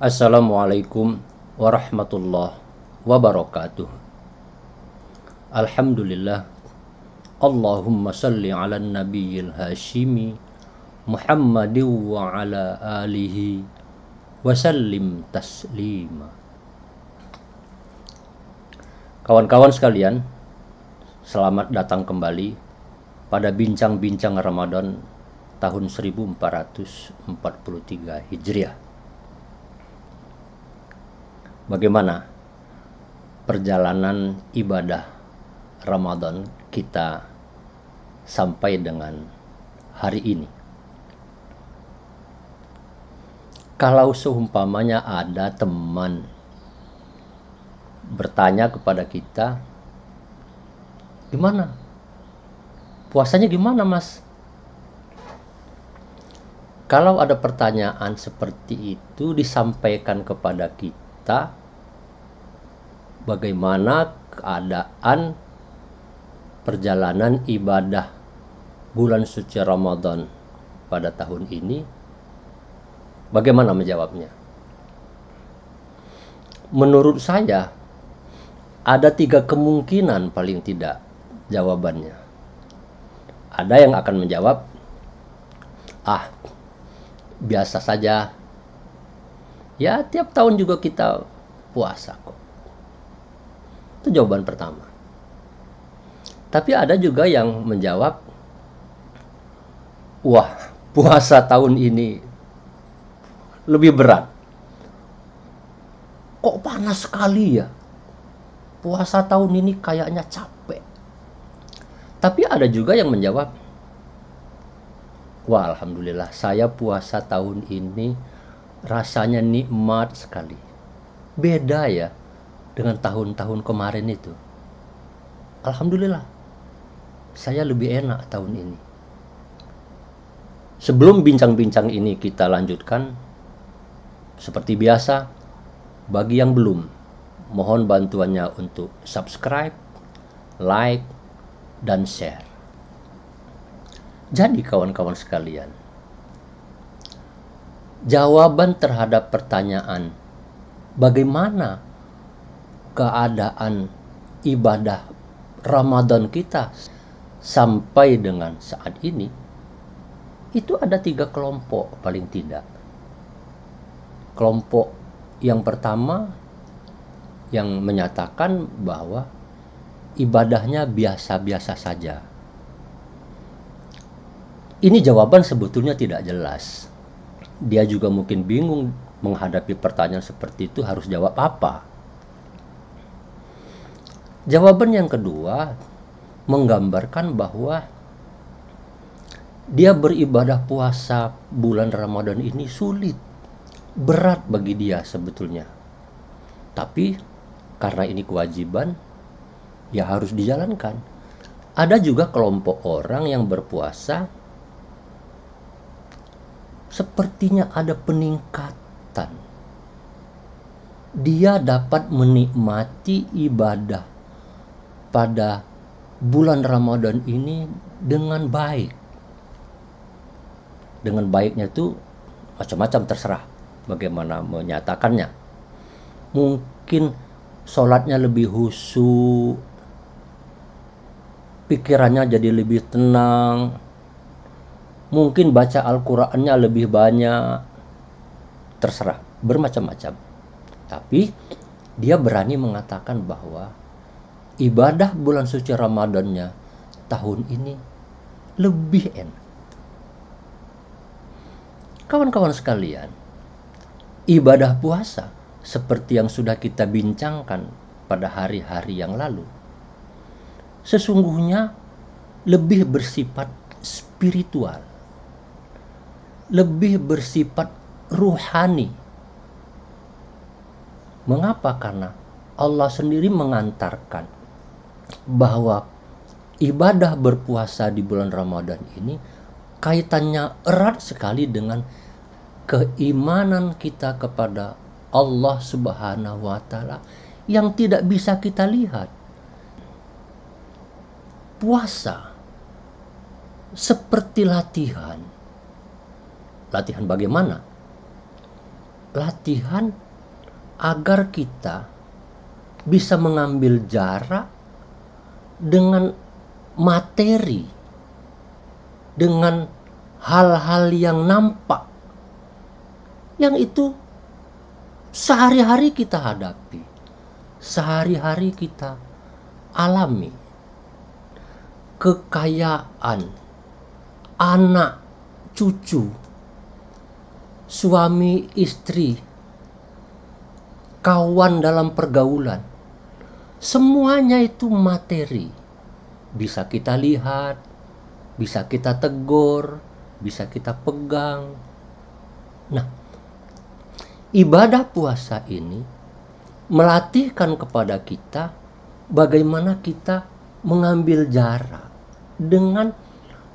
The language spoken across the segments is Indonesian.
Assalamualaikum warahmatullahi wabarakatuh. Alhamdulillah. Allahumma salli ala nabiyil hashimi Muhammadin wa ala alihi wa sallim taslima. Kawan-kawan sekalian, selamat datang kembali pada bincang-bincang Ramadan tahun 1443 Hijriah bagaimana perjalanan ibadah Ramadan kita sampai dengan hari ini. Kalau seumpamanya ada teman bertanya kepada kita, gimana? Puasanya gimana mas? Kalau ada pertanyaan seperti itu disampaikan kepada kita, bagaimana keadaan perjalanan ibadah bulan suci Ramadan pada tahun ini? Bagaimana menjawabnya? Menurut saya, ada tiga kemungkinan paling tidak jawabannya. Ada yang akan menjawab, "Ah, biasa saja. Ya, tiap tahun juga kita puasa kok." Itu jawaban pertama. Tapi ada juga yang menjawab, "Wah, puasa tahun ini lebih berat. Kok panas sekali ya? Puasa tahun ini kayaknya capek." Tapi ada juga yang menjawab, "Wah, alhamdulillah, saya puasa tahun ini rasanya nikmat sekali." Beda ya dengan tahun-tahun kemarin itu. Alhamdulillah, saya lebih enak tahun ini. Sebelum bincang-bincang ini kita lanjutkan, seperti biasa, bagi yang belum, mohon bantuannya untuk subscribe, like, dan share. Jadi kawan-kawan sekalian, jawaban terhadap pertanyaan bagaimana keadaan ibadah Ramadan kita sampai dengan saat ini itu ada tiga kelompok paling tidak kelompok yang pertama yang menyatakan bahwa ibadahnya biasa-biasa saja ini jawaban sebetulnya tidak jelas dia juga mungkin bingung menghadapi pertanyaan seperti itu harus jawab apa Jawaban yang kedua menggambarkan bahwa dia beribadah puasa bulan Ramadan ini sulit, berat bagi dia sebetulnya. Tapi karena ini kewajiban, ya harus dijalankan. Ada juga kelompok orang yang berpuasa sepertinya ada peningkatan. Dia dapat menikmati ibadah pada bulan Ramadan ini dengan baik. Dengan baiknya itu macam-macam terserah bagaimana menyatakannya. Mungkin sholatnya lebih husu, pikirannya jadi lebih tenang, mungkin baca Al-Qur'annya lebih banyak. Terserah, bermacam-macam. Tapi dia berani mengatakan bahwa ibadah bulan suci Ramadannya tahun ini lebih enak. Kawan-kawan sekalian, ibadah puasa seperti yang sudah kita bincangkan pada hari-hari yang lalu sesungguhnya lebih bersifat spiritual, lebih bersifat ruhani. Mengapa? Karena Allah sendiri mengantarkan bahwa ibadah berpuasa di bulan Ramadan ini kaitannya erat sekali dengan keimanan kita kepada Allah Subhanahu wa taala yang tidak bisa kita lihat. Puasa seperti latihan. Latihan bagaimana? Latihan agar kita bisa mengambil jarak dengan materi, dengan hal-hal yang nampak, yang itu sehari-hari kita hadapi, sehari-hari kita alami. Kekayaan anak, cucu, suami, istri, kawan dalam pergaulan, Semuanya itu materi. Bisa kita lihat, bisa kita tegur, bisa kita pegang. Nah, ibadah puasa ini melatihkan kepada kita bagaimana kita mengambil jarak dengan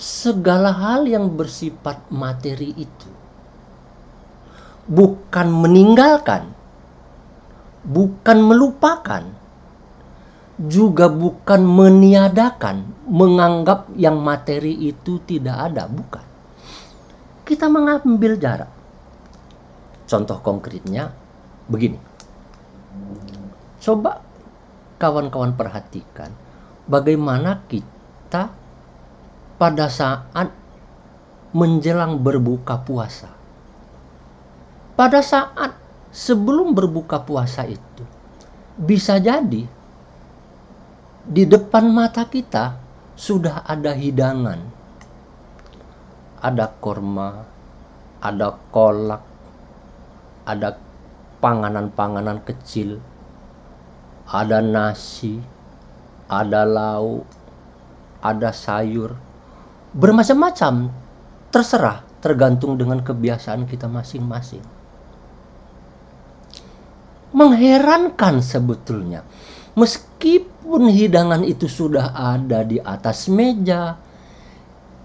segala hal yang bersifat materi itu. Bukan meninggalkan, bukan melupakan, juga bukan meniadakan, menganggap yang materi itu tidak ada, bukan. Kita mengambil jarak. Contoh konkretnya begini. Coba kawan-kawan perhatikan bagaimana kita pada saat menjelang berbuka puasa. Pada saat sebelum berbuka puasa itu bisa jadi di depan mata kita sudah ada hidangan. Ada korma, ada kolak, ada panganan-panganan kecil, ada nasi, ada lauk, ada sayur, bermacam-macam, terserah tergantung dengan kebiasaan kita masing-masing. Mengherankan sebetulnya Meskipun hidangan itu sudah ada di atas meja,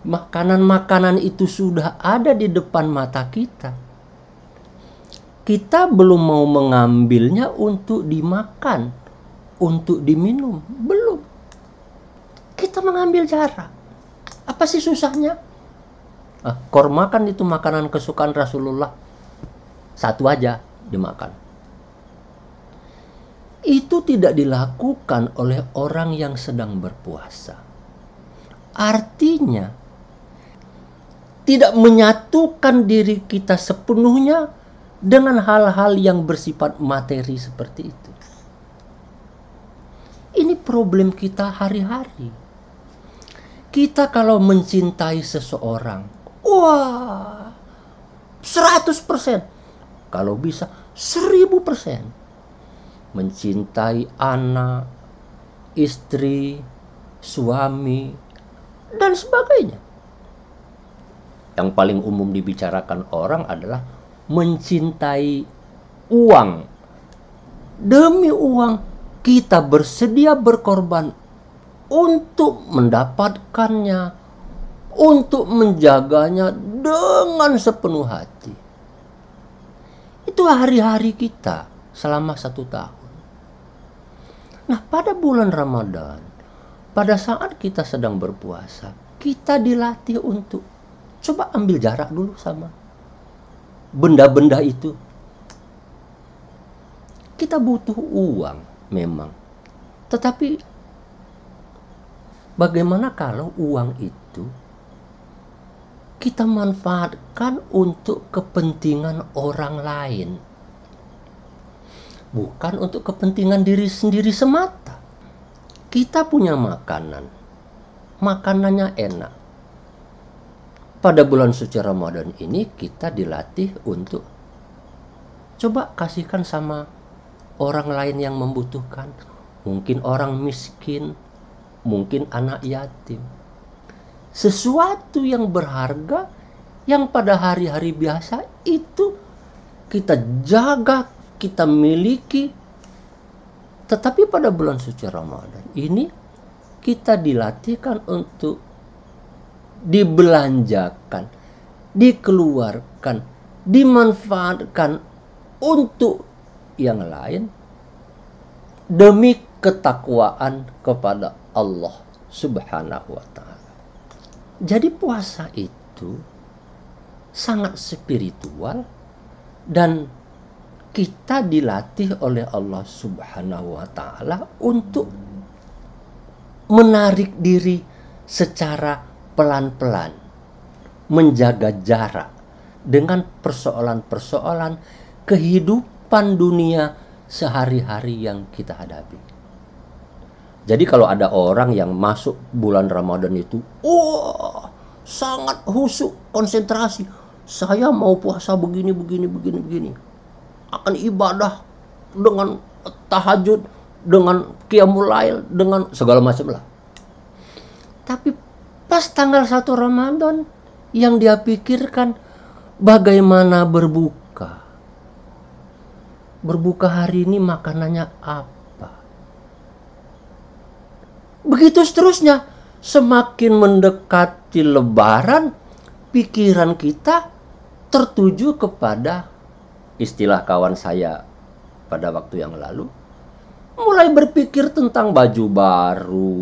makanan-makanan itu sudah ada di depan mata kita. Kita belum mau mengambilnya untuk dimakan, untuk diminum, belum. Kita mengambil jarak. Apa sih susahnya? Ah, korma kan itu makanan kesukaan Rasulullah. Satu aja dimakan itu tidak dilakukan oleh orang yang sedang berpuasa. Artinya, tidak menyatukan diri kita sepenuhnya dengan hal-hal yang bersifat materi seperti itu. Ini problem kita hari-hari. Kita kalau mencintai seseorang, wah, 100%. Kalau bisa, 1000% mencintai anak, istri, suami, dan sebagainya. Yang paling umum dibicarakan orang adalah mencintai uang. Demi uang, kita bersedia berkorban untuk mendapatkannya, untuk menjaganya dengan sepenuh hati. Itu hari-hari kita selama satu tahun. Nah, pada bulan Ramadan, pada saat kita sedang berpuasa, kita dilatih untuk coba ambil jarak dulu sama benda-benda itu. Kita butuh uang memang. Tetapi bagaimana kalau uang itu kita manfaatkan untuk kepentingan orang lain? bukan untuk kepentingan diri sendiri semata. Kita punya makanan, makanannya enak. Pada bulan suci Ramadan ini kita dilatih untuk coba kasihkan sama orang lain yang membutuhkan. Mungkin orang miskin, mungkin anak yatim. Sesuatu yang berharga yang pada hari-hari biasa itu kita jaga, kita miliki. Tetapi pada bulan suci Ramadan ini kita dilatihkan untuk dibelanjakan, dikeluarkan, dimanfaatkan untuk yang lain demi ketakwaan kepada Allah Subhanahu wa taala. Jadi puasa itu sangat spiritual dan kita dilatih oleh Allah Subhanahu wa taala untuk menarik diri secara pelan-pelan, menjaga jarak dengan persoalan-persoalan kehidupan dunia sehari-hari yang kita hadapi. Jadi kalau ada orang yang masuk bulan Ramadan itu, oh, sangat husuk konsentrasi. Saya mau puasa begini, begini, begini, begini akan ibadah dengan tahajud, dengan kiamulail dengan segala macam lah. Tapi pas tanggal 1 Ramadan yang dia pikirkan bagaimana berbuka. Berbuka hari ini makanannya apa? Begitu seterusnya, semakin mendekati lebaran, pikiran kita tertuju kepada istilah kawan saya pada waktu yang lalu, mulai berpikir tentang baju baru,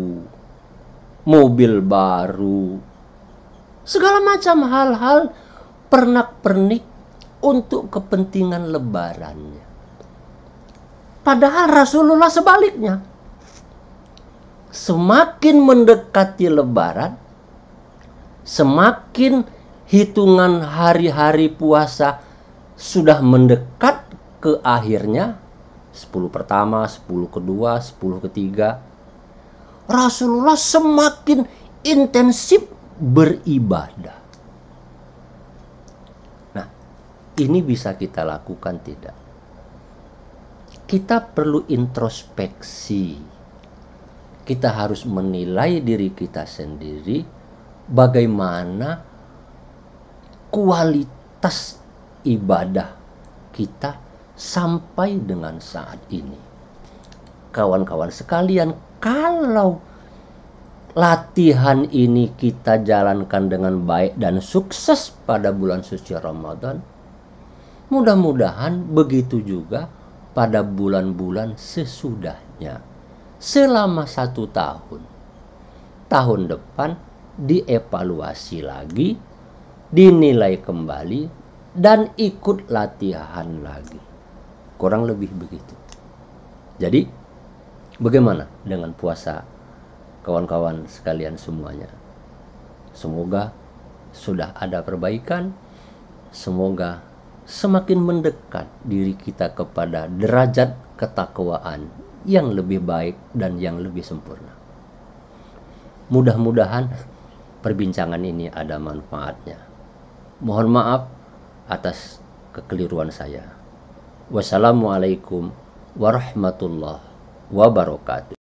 mobil baru, segala macam hal-hal pernak-pernik untuk kepentingan lebarannya. Padahal Rasulullah sebaliknya. Semakin mendekati lebaran, semakin hitungan hari-hari puasa sudah mendekat ke akhirnya 10 pertama, 10 kedua, 10 ketiga. Rasulullah semakin intensif beribadah. Nah, ini bisa kita lakukan tidak? Kita perlu introspeksi. Kita harus menilai diri kita sendiri bagaimana kualitas ibadah kita sampai dengan saat ini. Kawan-kawan sekalian, kalau latihan ini kita jalankan dengan baik dan sukses pada bulan suci Ramadan, mudah-mudahan begitu juga pada bulan-bulan sesudahnya. Selama satu tahun, tahun depan dievaluasi lagi, dinilai kembali dan ikut latihan lagi. Kurang lebih begitu. Jadi bagaimana dengan puasa kawan-kawan sekalian semuanya? Semoga sudah ada perbaikan. Semoga semakin mendekat diri kita kepada derajat ketakwaan yang lebih baik dan yang lebih sempurna. Mudah-mudahan perbincangan ini ada manfaatnya. Mohon maaf atas kekeliruan saya. Wassalamualaikum warahmatullahi wabarakatuh.